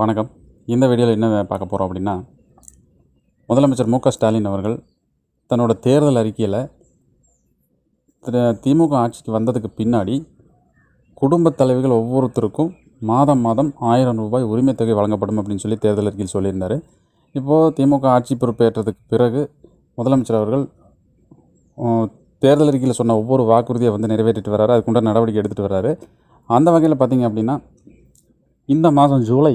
வணக்கம் இந்த வீடியோவில் என்ன பார்க்க போகிறோம் அப்படின்னா முதலமைச்சர் மு ஸ்டாலின் அவர்கள் தன்னோட தேர்தல் அறிக்கையில் திமுக ஆட்சிக்கு வந்ததுக்கு பின்னாடி குடும்பத் தலைவிகள் ஒவ்வொருத்தருக்கும் மாதம் மாதம் ஆயிரம் ரூபாய் உரிமை தொகை வழங்கப்படும் அப்படின்னு சொல்லி தேர்தல் அறிக்கையில் சொல்லியிருந்தார் இப்போது திமுக ஆட்சி பொறுப்பேற்றதுக்கு பிறகு முதலமைச்சர் அவர்கள் தேர்தல் அறிக்கையில் சொன்ன ஒவ்வொரு வாக்குறுதியை வந்து நிறைவேற்றிட்டு வர்றாரு அதுக்குண்டான நடவடிக்கை எடுத்துகிட்டு வர்றாரு அந்த வகையில் பார்த்திங்க அப்படின்னா இந்த மாதம் ஜூலை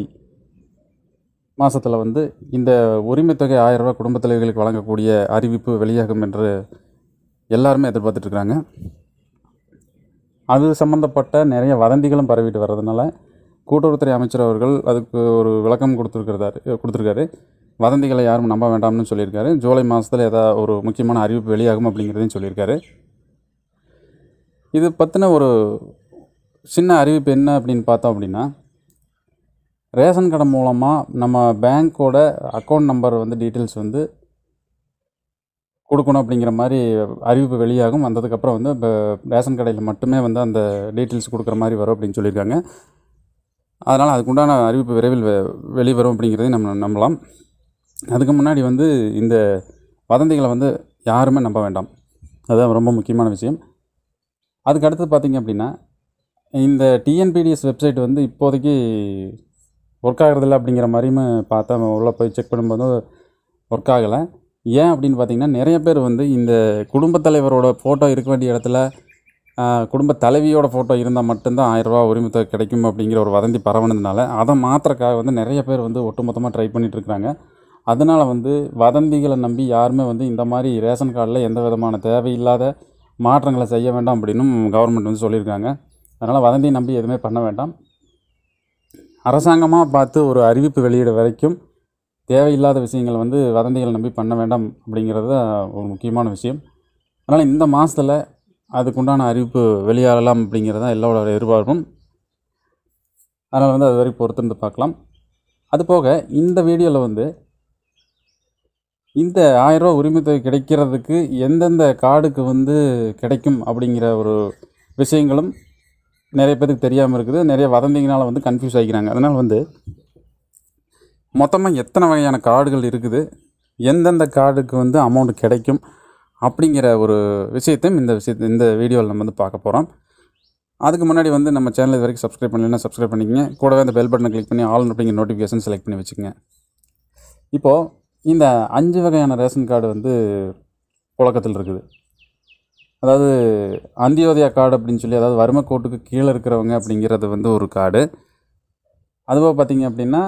மாதத்தில் வந்து இந்த உரிமைத்தொகை ரூபா குடும்பத் தலைவர்களுக்கு வழங்கக்கூடிய அறிவிப்பு வெளியாகும் என்று எல்லாருமே எதிர்பார்த்துட்ருக்குறாங்க அது சம்மந்தப்பட்ட நிறைய வதந்திகளும் பரவிட்டு வர்றதுனால கூட்டுறவுத்துறை அமைச்சர் அவர்கள் அதுக்கு ஒரு விளக்கம் கொடுத்துருக்கிறதாரு கொடுத்துருக்காரு வதந்திகளை யாரும் நம்ப வேண்டாம்னு சொல்லியிருக்காரு ஜூலை மாதத்தில் ஏதாவது ஒரு முக்கியமான அறிவிப்பு வெளியாகும் அப்படிங்கிறதையும் சொல்லியிருக்காரு இது பற்றின ஒரு சின்ன அறிவிப்பு என்ன அப்படின்னு பார்த்தோம் அப்படின்னா ரேஷன் கடை மூலமாக நம்ம பேங்க்கோட அக்கௌண்ட் நம்பர் வந்து டீட்டெயில்ஸ் வந்து கொடுக்கணும் அப்படிங்கிற மாதிரி அறிவிப்பு வெளியாகும் வந்ததுக்கப்புறம் வந்து இப்போ ரேஷன் கடையில் மட்டுமே வந்து அந்த டீட்டெயில்ஸ் கொடுக்குற மாதிரி வரும் அப்படின்னு சொல்லியிருக்காங்க அதனால் அதுக்குண்டான அறிவிப்பு விரைவில் வெளிவரும் அப்படிங்கிறதையும் நம்ம நம்பலாம் அதுக்கு முன்னாடி வந்து இந்த வதந்திகளை வந்து யாருமே நம்ப வேண்டாம் அதுதான் ரொம்ப முக்கியமான விஷயம் அதுக்கு பார்த்திங்க அப்படின்னா இந்த டிஎன்பிடிஎஸ் வெப்சைட் வந்து இப்போதைக்கு ஒர்க் ஆகுறதில்ல அப்படிங்கிற மாதிரியும் பார்த்தா உள்ளே போய் செக் பண்ணும்போது ஒர்க் ஆகலை ஏன் அப்படின்னு பார்த்தீங்கன்னா நிறைய பேர் வந்து இந்த குடும்பத் தலைவரோட ஃபோட்டோ இருக்க வேண்டிய இடத்துல குடும்ப தலைவியோட ஃபோட்டோ இருந்தால் மட்டும்தான் ஆயிரரூபா உரிமத்தை கிடைக்கும் அப்படிங்கிற ஒரு வதந்தி பரவனதுனால அதை மாத்திரக்காக வந்து நிறைய பேர் வந்து ஒட்டுமொத்தமாக ட்ரை பண்ணிகிட்ருக்குறாங்க அதனால் வந்து வதந்திகளை நம்பி யாருமே வந்து இந்த மாதிரி ரேஷன் கார்டில் எந்த விதமான தேவையில்லாத மாற்றங்களை செய்ய வேண்டாம் அப்படின்னும் கவர்மெண்ட் வந்து சொல்லியிருக்காங்க அதனால் வதந்தியை நம்பி எதுவுமே பண்ண வேண்டாம் அரசாங்கமாக பார்த்து ஒரு அறிவிப்பு வெளியிட வரைக்கும் தேவையில்லாத விஷயங்கள் வந்து வதந்திகள் நம்பி பண்ண வேண்டாம் அப்படிங்கிறது ஒரு முக்கியமான விஷயம் அதனால் இந்த மாதத்தில் அதுக்குண்டான அறிவிப்பு வெளியாகலாம் அப்படிங்கிறது தான் எல்லாரோட எதிர்பார்ப்பும் அதனால் வந்து அது வரை பொறுத்திருந்து பார்க்கலாம் அது போக இந்த வீடியோவில் வந்து இந்த ஆயிரரூவா உரிமைத்தொகை கிடைக்கிறதுக்கு எந்தெந்த கார்டுக்கு வந்து கிடைக்கும் அப்படிங்கிற ஒரு விஷயங்களும் நிறைய பேருக்கு தெரியாமல் இருக்குது நிறைய வதந்திங்கனால வந்து கன்ஃபியூஸ் ஆகிக்கிறாங்க அதனால் வந்து மொத்தமாக எத்தனை வகையான கார்டுகள் இருக்குது எந்தெந்த கார்டுக்கு வந்து அமௌண்ட் கிடைக்கும் அப்படிங்கிற ஒரு விஷயத்தையும் இந்த விஷயத்தை இந்த வீடியோவில் நம்ம வந்து பார்க்க போகிறோம் அதுக்கு முன்னாடி வந்து நம்ம சேனல் இது வரைக்கும் சப்ஸ்கிரைப் பண்ணலன்னா சப்ஸ்கிரைப் பண்ணிக்கங்க கூடவே அந்த பெல் பட்டனை கிளிக் பண்ணி ஆல் அப்படிங்கிற நோட்டிஃபிகேஷன் செலக்ட் பண்ணி வச்சுக்கோங்க இப்போது இந்த அஞ்சு வகையான ரேஷன் கார்டு வந்து புழக்கத்தில் இருக்குது அதாவது அந்தியோதயா கார்டு அப்படின்னு சொல்லி அதாவது வறுமை கோட்டுக்கு கீழே இருக்கிறவங்க அப்படிங்கிறது வந்து ஒரு காடு அதுபோக பார்த்திங்க அப்படின்னா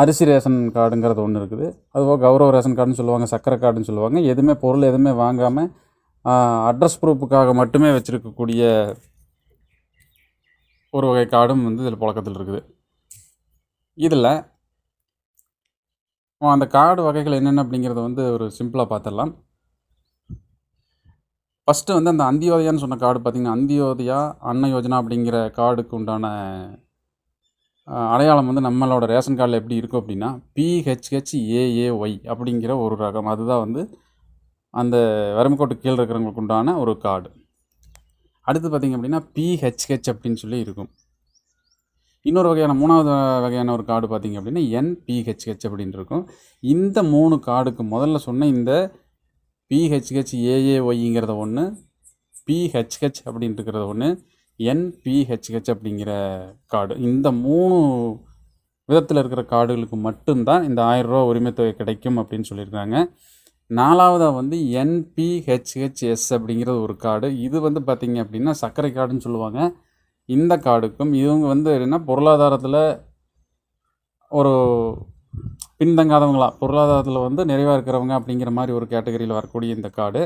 அரிசி ரேஷன் கார்டுங்கிறது ஒன்று இருக்குது அதுபோக கௌரவ ரேஷன் கார்டுன்னு சொல்லுவாங்க சக்கரை கார்டுன்னு சொல்லுவாங்க எதுவுமே பொருள் எதுவுமே வாங்காமல் அட்ரஸ் ப்ரூஃபுக்காக மட்டுமே வச்சுருக்கக்கூடிய ஒரு வகை கார்டும் வந்து இதில் புழக்கத்தில் இருக்குது இதில் அந்த கார்டு வகைகள் என்னென்ன அப்படிங்கிறத வந்து ஒரு சிம்பிளாக பார்த்துடலாம் ஃபஸ்ட்டு வந்து அந்த அந்தியோதயான்னு சொன்ன கார்டு பார்த்திங்கன்னா அந்தியோதயா அன்ன யோஜனா அப்படிங்கிற கார்டுக்கு உண்டான அடையாளம் வந்து நம்மளோட ரேஷன் கார்டில் எப்படி இருக்கும் அப்படின்னா பிஹெச்ஹெச் ஏஏஒய் அப்படிங்கிற ஒரு ரகம் அதுதான் வந்து அந்த வரம்புக்கோட்டு கீழே இருக்கிறவங்களுக்கு உண்டான ஒரு கார்டு அடுத்து பார்த்திங்க அப்படின்னா பிஹெச்ஹெச் அப்படின்னு சொல்லி இருக்கும் இன்னொரு வகையான மூணாவது வகையான ஒரு கார்டு பார்த்திங்க அப்படின்னா பிஹெச்ஹெச் அப்படின்னு இருக்கும் இந்த மூணு கார்டுக்கு முதல்ல சொன்ன இந்த பிஹெச்ஹெச் ஒன்று பிஹெச்ஹெச் அப்படின்ட்டுருக்கிறத ஒன்று என்பிஹெச்ஹெச் அப்படிங்கிற கார்டு இந்த மூணு விதத்தில் இருக்கிற கார்டுகளுக்கு மட்டும்தான் இந்த ஆயிரரூவா உரிமைத்தொகை கிடைக்கும் அப்படின்னு சொல்லியிருக்காங்க நாலாவதாக வந்து என்பிஹெச்ஹெச்எஸ் அப்படிங்கிறது ஒரு கார்டு இது வந்து பார்த்திங்க அப்படின்னா சர்க்கரை கார்டுன்னு சொல்லுவாங்க இந்த கார்டுக்கும் இவங்க வந்து என்ன பொருளாதாரத்தில் ஒரு பின்தங்காதவங்களா பொருளாதாரத்தில் வந்து நிறைவாக இருக்கிறவங்க அப்படிங்கிற மாதிரி ஒரு கேட்டகரியில் வரக்கூடிய இந்த கார்டு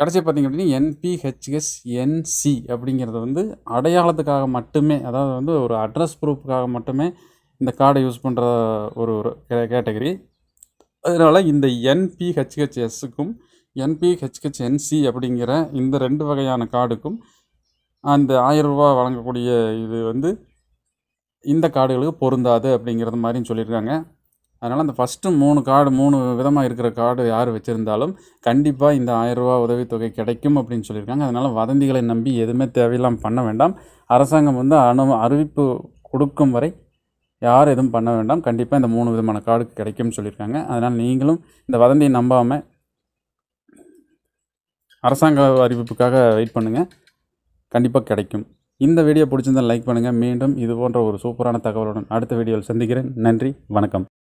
கடைசி பார்த்திங்க அப்படின்னா என்பிஹெச்எஸ் என்சி அப்படிங்கிறது வந்து அடையாளத்துக்காக மட்டுமே அதாவது வந்து ஒரு அட்ரஸ் ப்ரூஃப்காக மட்டுமே இந்த கார்டை யூஸ் பண்ணுற ஒரு ஒரு கேட்டகரி அதனால் இந்த என்பிஹெச்ஹெச் என்சி அப்படிங்கிற இந்த ரெண்டு வகையான கார்டுக்கும் அந்த ஆயிரம் ரூபா வழங்கக்கூடிய இது வந்து இந்த கார்டுகளுக்கு பொருந்தாது அப்படிங்கிறது மாதிரியும் சொல்லியிருக்காங்க அதனால் அந்த ஃபஸ்ட்டு மூணு கார்டு மூணு விதமாக இருக்கிற கார்டு யார் வச்சுருந்தாலும் கண்டிப்பாக இந்த ஆயிரரூபா உதவித்தொகை கிடைக்கும் அப்படின்னு சொல்லியிருக்காங்க அதனால் வதந்திகளை நம்பி எதுவுமே தேவையில்லாமல் பண்ண வேண்டாம் அரசாங்கம் வந்து அனு அறிவிப்பு கொடுக்கும் வரை யார் எதுவும் பண்ண வேண்டாம் கண்டிப்பாக இந்த மூணு விதமான கார்டு கிடைக்கும்னு சொல்லியிருக்காங்க அதனால் நீங்களும் இந்த வதந்தியை நம்பாமல் அரசாங்க அறிவிப்புக்காக வெயிட் பண்ணுங்கள் கண்டிப்பாக கிடைக்கும் இந்த வீடியோ பிடிச்சிருந்தால் லைக் பண்ணுங்கள் மீண்டும் இது போன்ற ஒரு சூப்பரான தகவலுடன் அடுத்த வீடியோவில் சந்திக்கிறேன் நன்றி வணக்கம்